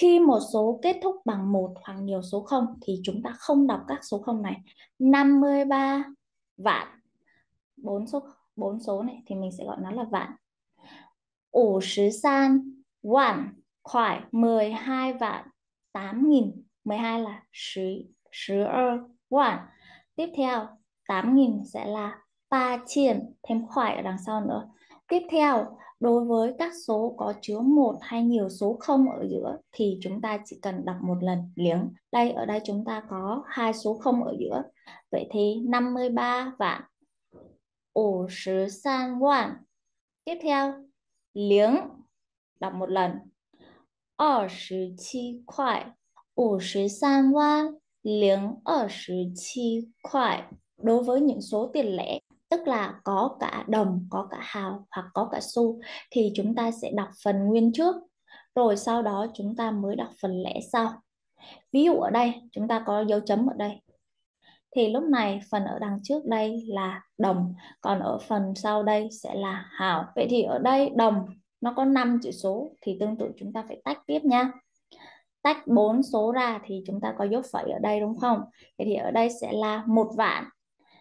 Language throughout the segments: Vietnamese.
khi một số kết thúc bằng một hoặc nhiều số 0 thì chúng ta không đọc các số 0 này. 53 vạn. bốn số bốn số này thì mình sẽ gọi nó là vạn. 53 vạn khoảng 12 vạn 8 nghìn 12 là 10 12 vạn. Tiếp theo 8 nghìn sẽ là 3 chiên thêm khoảng ở đằng sau nữa. Tiếp theo, đối với các số có chứa một hay nhiều số không ở giữa thì chúng ta chỉ cần đọc một lần liếng. Đây ở đây chúng ta có hai số không ở giữa. Vậy thì 53 vạn. Ổ sứ san vạn. Tiếp theo, liếng. Đọc một lần. 27 khoải. Ổ sứ san vạn. Liếng 27 khoải. Đối với những số tiền lẻ tức là có cả đồng có cả hào hoặc có cả xu thì chúng ta sẽ đọc phần nguyên trước rồi sau đó chúng ta mới đọc phần lẻ sau ví dụ ở đây chúng ta có dấu chấm ở đây thì lúc này phần ở đằng trước đây là đồng còn ở phần sau đây sẽ là hào vậy thì ở đây đồng nó có 5 chữ số thì tương tự chúng ta phải tách tiếp nha tách 4 số ra thì chúng ta có dấu phẩy ở đây đúng không? Vậy thì ở đây sẽ là một vạn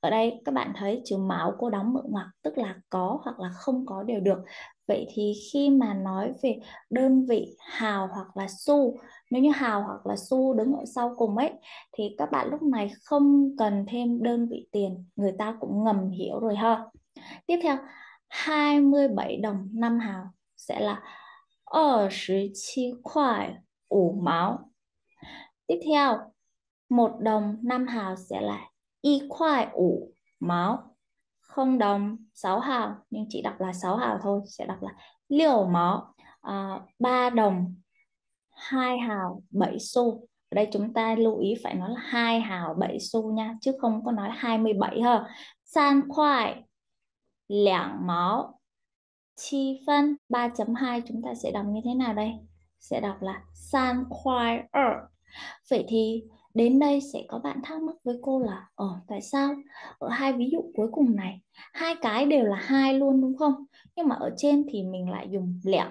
ở đây các bạn thấy chữ máu cô đóng mở ngoặc tức là có hoặc là không có đều được vậy thì khi mà nói về đơn vị hào hoặc là xu nếu như hào hoặc là xu đứng ở sau cùng ấy thì các bạn lúc này không cần thêm đơn vị tiền người ta cũng ngầm hiểu rồi ha tiếp theo 27 đồng 5 hào sẽ là 27 khoải 5 máu. Tiếp theo, 1 đồng 5 hào sẽ là y khoai ủ máu không đồng 6 hào nhưng chỉ đọc là 6 hào thôi sẽ đọc là liều máu à, 3 đồng 2 hào 7 xu ở đây chúng ta lưu ý phải nói là 2 hào 7 xu nha chứ không có nói 27 hờ san khoai lạng máu chi phân 3.2 chúng ta sẽ đọc như thế nào đây sẽ đọc là san khoai ở vậy thì Đến đây sẽ có bạn thắc mắc với cô là ở ờ, tại sao ở hai ví dụ cuối cùng này hai cái đều là hai luôn đúng không? Nhưng mà ở trên thì mình lại dùng lẻo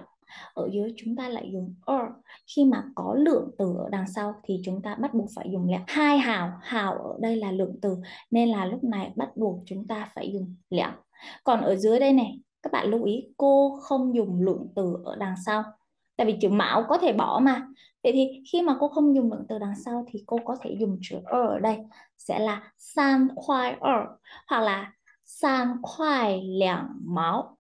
ở dưới chúng ta lại dùng or er. khi mà có lượng từ ở đằng sau thì chúng ta bắt buộc phải dùng lẹo hai hào hào ở đây là lượng từ nên là lúc này bắt buộc chúng ta phải dùng lẹo còn ở dưới đây này các bạn lưu ý cô không dùng lượng từ ở đằng sau tại vì chữ mạo có thể bỏ mà vậy thì khi mà cô không dùng động từ đằng sau thì cô có thể dùng chữ ở er đây sẽ là san khoai ở er", hoặc là san khoai lẻng máu